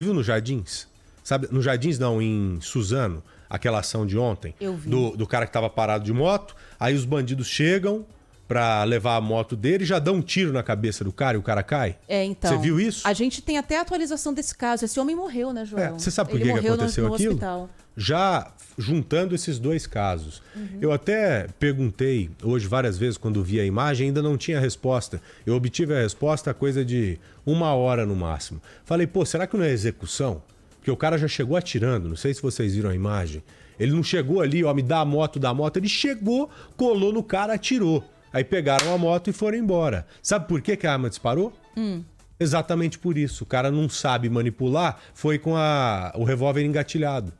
Viu no Jardins? Sabe, no Jardins não, em Suzano, aquela ação de ontem. Eu vi. Do, do cara que tava parado de moto. Aí os bandidos chegam para levar a moto dele, já dão um tiro na cabeça do cara e o cara cai? É, então. Você viu isso? A gente tem até a atualização desse caso. Esse homem morreu, né, João? É, você sabe por que, que aconteceu no, no aquilo? Hospital. Já juntando esses dois casos. Uhum. Eu até perguntei hoje várias vezes quando vi a imagem, ainda não tinha resposta. Eu obtive a resposta a coisa de uma hora no máximo. Falei, pô, será que não é execução? Porque o cara já chegou atirando, não sei se vocês viram a imagem. Ele não chegou ali, ó, me dá a moto, dá a moto. Ele chegou, colou no cara, atirou. Aí pegaram a moto e foram embora. Sabe por que, que a arma disparou? Hum. Exatamente por isso. O cara não sabe manipular, foi com a, o revólver engatilhado.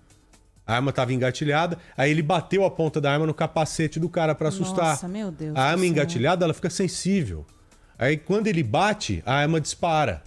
A arma estava engatilhada, aí ele bateu a ponta da arma no capacete do cara para assustar. Nossa, meu Deus. A arma engatilhada, ela fica sensível. Aí quando ele bate, a arma dispara.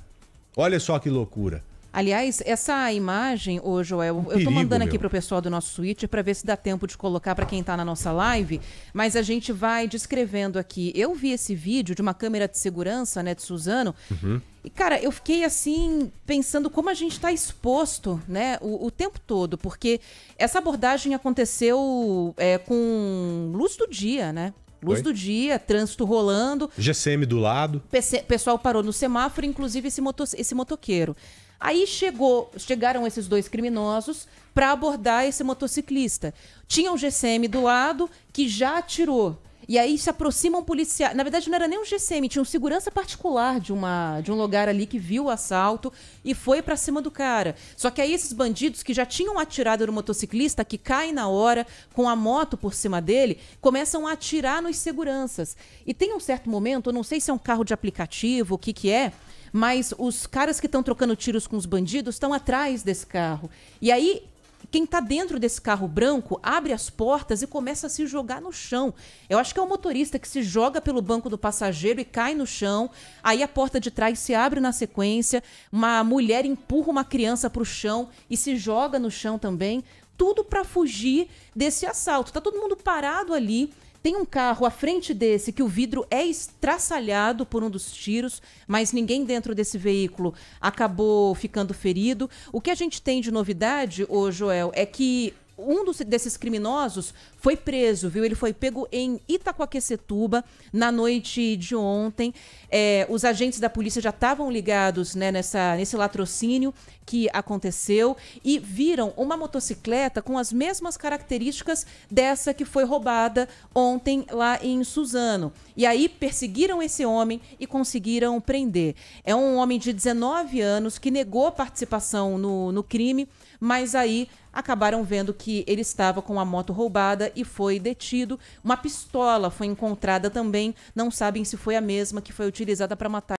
Olha só que loucura. Aliás, essa imagem, ô Joel, um eu estou mandando aqui para o pessoal do nosso Twitter para ver se dá tempo de colocar para quem está na nossa live, mas a gente vai descrevendo aqui. Eu vi esse vídeo de uma câmera de segurança, né, de Suzano, uhum. E, cara, eu fiquei assim, pensando como a gente está exposto, né, o, o, tempo todo, porque essa abordagem aconteceu é, com luz do dia, né? Luz Oi? do dia, trânsito rolando. GCM do lado. PC, pessoal parou no semáforo, inclusive esse, moto, esse motoqueiro. Aí chegou, chegaram esses dois criminosos para abordar esse motociclista. Tinha um GCM do lado que já atirou. E aí se aproxima um policial. Na verdade, não era nem um GCM, tinha um segurança particular de, uma, de um lugar ali que viu o assalto e foi para cima do cara. Só que aí esses bandidos que já tinham atirado no motociclista, que cai na hora com a moto por cima dele, começam a atirar nos seguranças. E tem um certo momento, eu não sei se é um carro de aplicativo, o que, que é, mas os caras que estão trocando tiros com os bandidos estão atrás desse carro. E aí quem está dentro desse carro branco abre as portas e começa a se jogar no chão. Eu acho que é o motorista que se joga pelo banco do passageiro e cai no chão. Aí a porta de trás se abre na sequência, uma mulher empurra uma criança para o chão e se joga no chão também. Tudo para fugir desse assalto. Tá todo mundo parado ali tem um carro à frente desse que o vidro é estraçalhado por um dos tiros, mas ninguém dentro desse veículo acabou ficando ferido. O que a gente tem de novidade, ô Joel, é que um dos, desses criminosos foi preso, viu? Ele foi pego em Itacoaquecetuba na noite de ontem. É, os agentes da polícia já estavam ligados né, nessa, nesse latrocínio que aconteceu e viram uma motocicleta com as mesmas características dessa que foi roubada ontem lá em Suzano. E aí perseguiram esse homem e conseguiram prender. É um homem de 19 anos que negou participação no, no crime, mas aí acabaram vendo que que ele estava com a moto roubada e foi detido. Uma pistola foi encontrada também, não sabem se foi a mesma que foi utilizada para matar.